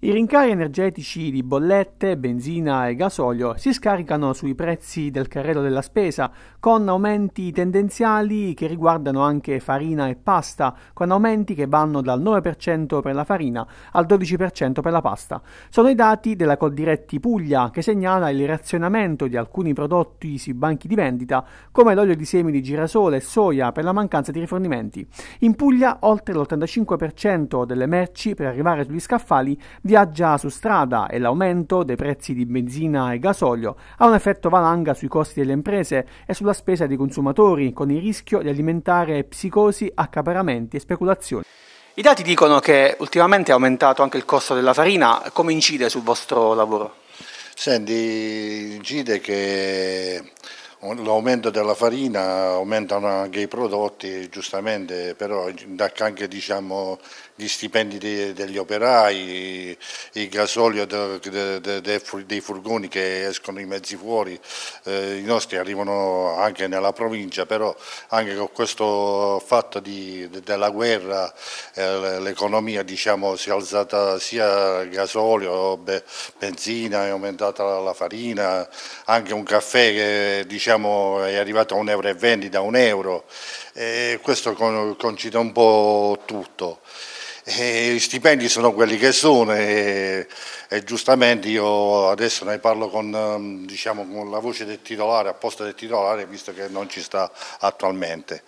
I rincari energetici di bollette, benzina e gasolio si scaricano sui prezzi del carrello della spesa, con aumenti tendenziali che riguardano anche farina e pasta, con aumenti che vanno dal 9% per la farina al 12% per la pasta. Sono i dati della Coldiretti Puglia che segnala il razionamento di alcuni prodotti sui banchi di vendita, come l'olio di semi di girasole e soia per la mancanza di rifornimenti. In Puglia oltre l'85% delle merci per arrivare sugli scaffali viaggia su strada e l'aumento dei prezzi di benzina e gasolio ha un effetto valanga sui costi delle imprese e sulla spesa dei consumatori, con il rischio di alimentare psicosi, accaparamenti e speculazioni. I dati dicono che ultimamente è aumentato anche il costo della farina, come incide sul vostro lavoro? Senti, incide che l'aumento della farina aumentano anche i prodotti, giustamente, però anche diciamo, gli stipendi dei, degli operai, il gasolio de, de, de, dei furgoni che escono i mezzi fuori, eh, i nostri arrivano anche nella provincia, però anche con questo fatto di, della guerra eh, l'economia diciamo, si è alzata sia gasolio, benzina, è aumentata la farina, anche un caffè che diciamo, siamo, è arrivato a 1,20 euro da 1 euro, e questo concita un po' tutto. E I stipendi sono quelli che sono e, e giustamente io adesso ne parlo con, ehm, diciamo, con la voce del titolare, apposta del titolare, visto che non ci sta attualmente.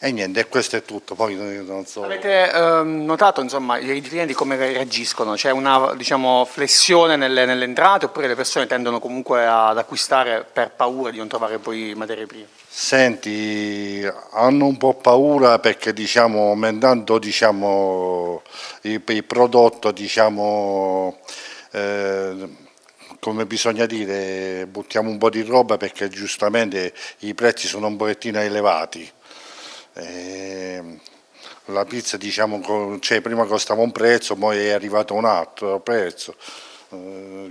E niente, questo è tutto. Eh, so. Avete eh, notato insomma, i clienti come reagiscono? C'è una diciamo, flessione nelle, nelle entrate oppure le persone tendono comunque ad acquistare per paura di non trovare poi materie prime? Senti, hanno un po' paura perché diciamo, aumentando diciamo, il, il, prodotto, diciamo, eh, come bisogna dire, buttiamo un po' di roba perché giustamente i prezzi sono un pochettino elevati. Eh, la pizza diciamo, cioè, prima costava un prezzo, poi è arrivato un altro prezzo. Eh,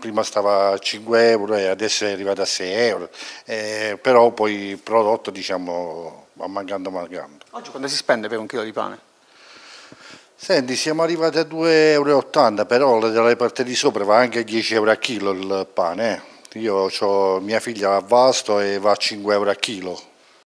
prima stava a 5 euro e adesso è arrivato a 6 euro, eh, però poi il prodotto diciamo, va mancando mancando. Oggi quando si spende per un chilo di pane? Senti, siamo arrivati a 2,80 euro, però dalle parti di sopra va anche 10 euro a chilo il pane. Eh. Io ho mia figlia a Vasto e va a 5 euro a chilo